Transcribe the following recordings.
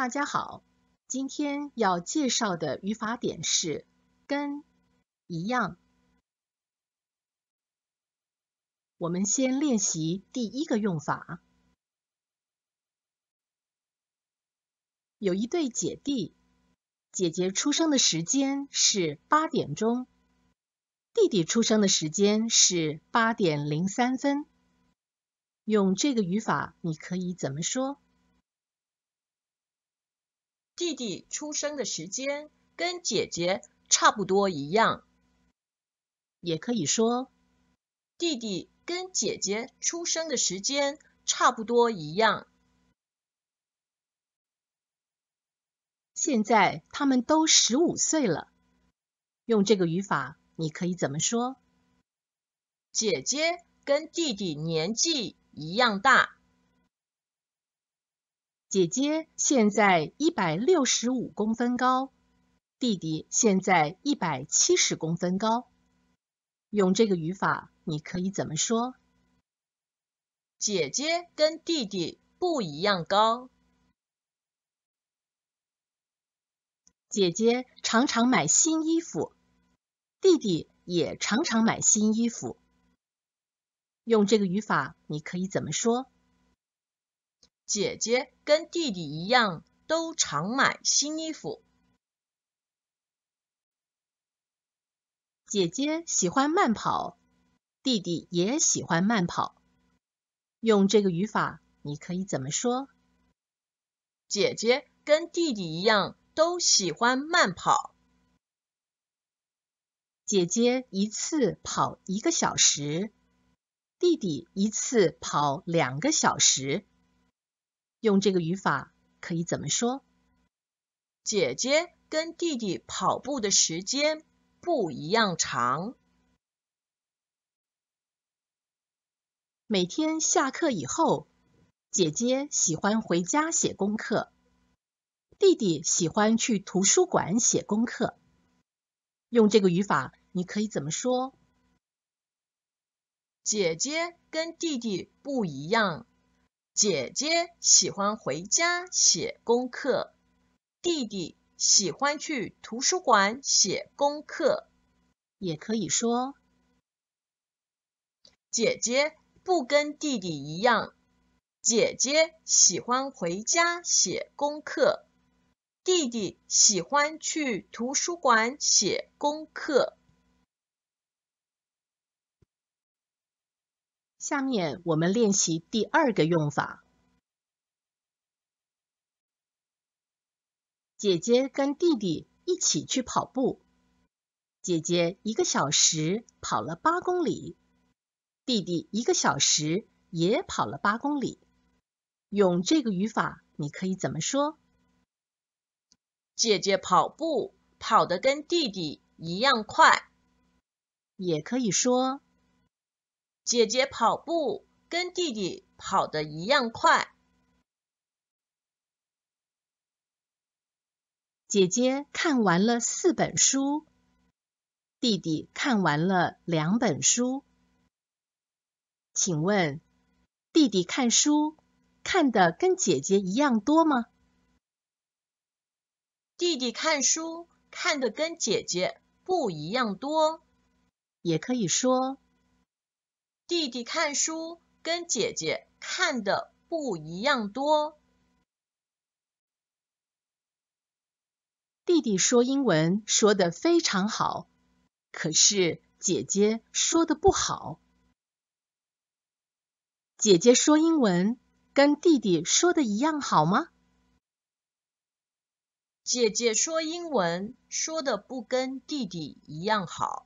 大家好，今天要介绍的语法点是跟一样。我们先练习第一个用法。有一对姐弟，姐姐出生的时间是八点钟，弟弟出生的时间是八点零三分。用这个语法，你可以怎么说？弟弟出生的时间跟姐姐差不多一样，也可以说弟弟跟姐姐出生的时间差不多一样。现在他们都十五岁了，用这个语法你可以怎么说？姐姐跟弟弟年纪一样大。姐姐现在一百六十五公分高，弟弟现在一百七十公分高。用这个语法，你可以怎么说？姐姐跟弟弟不一样高。姐姐常常买新衣服，弟弟也常常买新衣服。用这个语法，你可以怎么说？姐姐跟弟弟一样，都常买新衣服。姐姐喜欢慢跑，弟弟也喜欢慢跑。用这个语法，你可以怎么说？姐姐跟弟弟一样都喜欢慢跑。姐姐一次跑一个小时，弟弟一次跑两个小时。用这个语法可以怎么说？姐姐跟弟弟跑步的时间不一样长。每天下课以后，姐姐喜欢回家写功课，弟弟喜欢去图书馆写功课。用这个语法，你可以怎么说？姐姐跟弟弟不一样。姐姐喜欢回家写功课，弟弟喜欢去图书馆写功课。也可以说，姐姐不跟弟弟一样，姐姐喜欢回家写功课，弟弟喜欢去图书馆写功课。下面我们练习第二个用法。姐姐跟弟弟一起去跑步，姐姐一个小时跑了八公里，弟弟一个小时也跑了八公里。用这个语法，你可以怎么说？姐姐跑步跑得跟弟弟一样快，也可以说。姐姐跑步跟弟弟跑的一样快。姐姐看完了四本书，弟弟看完了两本书。请问，弟弟看书看的跟姐姐一样多吗？弟弟看书看的跟姐姐不一样多，也可以说。弟弟看书跟姐姐看的不一样多。弟弟说英文说的非常好，可是姐姐说的不好。姐姐说英文跟弟弟说的一样好吗？姐姐说英文说的不跟弟弟一样好，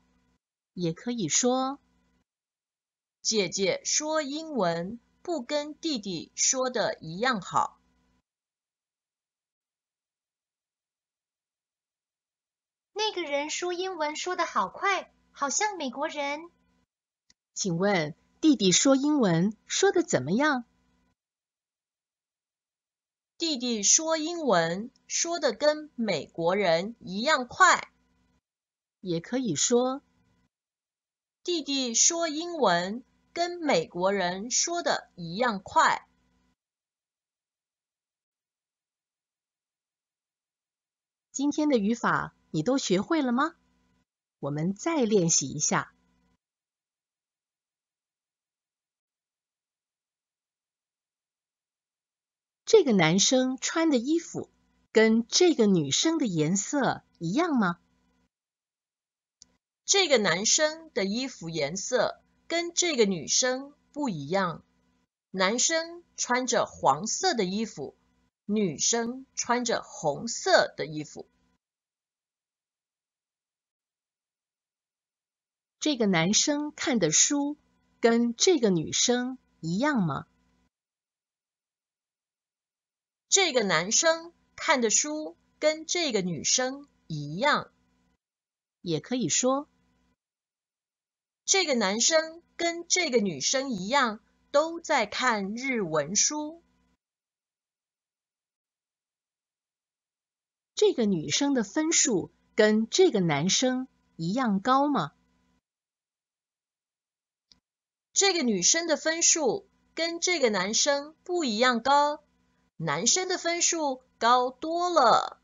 也可以说。姐姐说英文不跟弟弟说的一样好。那个人说英文说的好快，好像美国人。请问弟弟说英文说的怎么样？弟弟说英文说的跟美国人一样快，也可以说弟弟说英文。跟美国人说的一样快。今天的语法你都学会了吗？我们再练习一下。这个男生穿的衣服跟这个女生的颜色一样吗？这个男生的衣服颜色。跟这个女生不一样，男生穿着黄色的衣服，女生穿着红色的衣服。这个男生看的书跟这个女生一样吗？这个男生看的书跟这个女生一样，也可以说。这个男生跟这个女生一样，都在看日文书。这个女生的分数跟这个男生一样高吗？这个女生的分数跟这个男生不一样高，男生的分数高多了。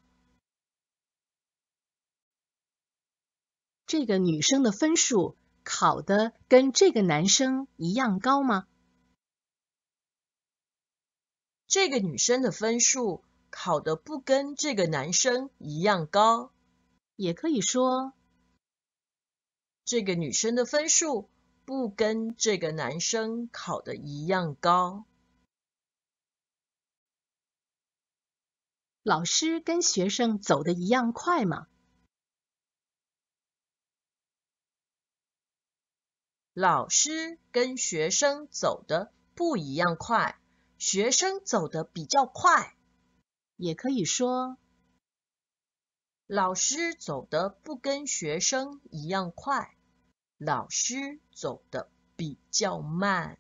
这个女生的分数。考的跟这个男生一样高吗？这个女生的分数考的不跟这个男生一样高，也可以说这个女生的分数不跟这个男生考的一样高。老师跟学生走的一样快吗？老师跟学生走的不一样快，学生走的比较快。也可以说，老师走的不跟学生一样快，老师走的比较慢。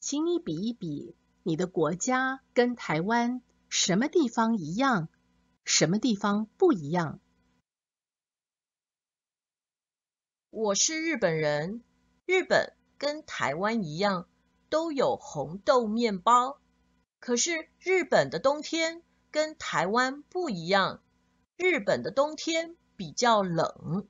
请你比一比，你的国家跟台湾什么地方一样，什么地方不一样？我是日本人，日本跟台湾一样都有红豆面包，可是日本的冬天跟台湾不一样，日本的冬天比较冷。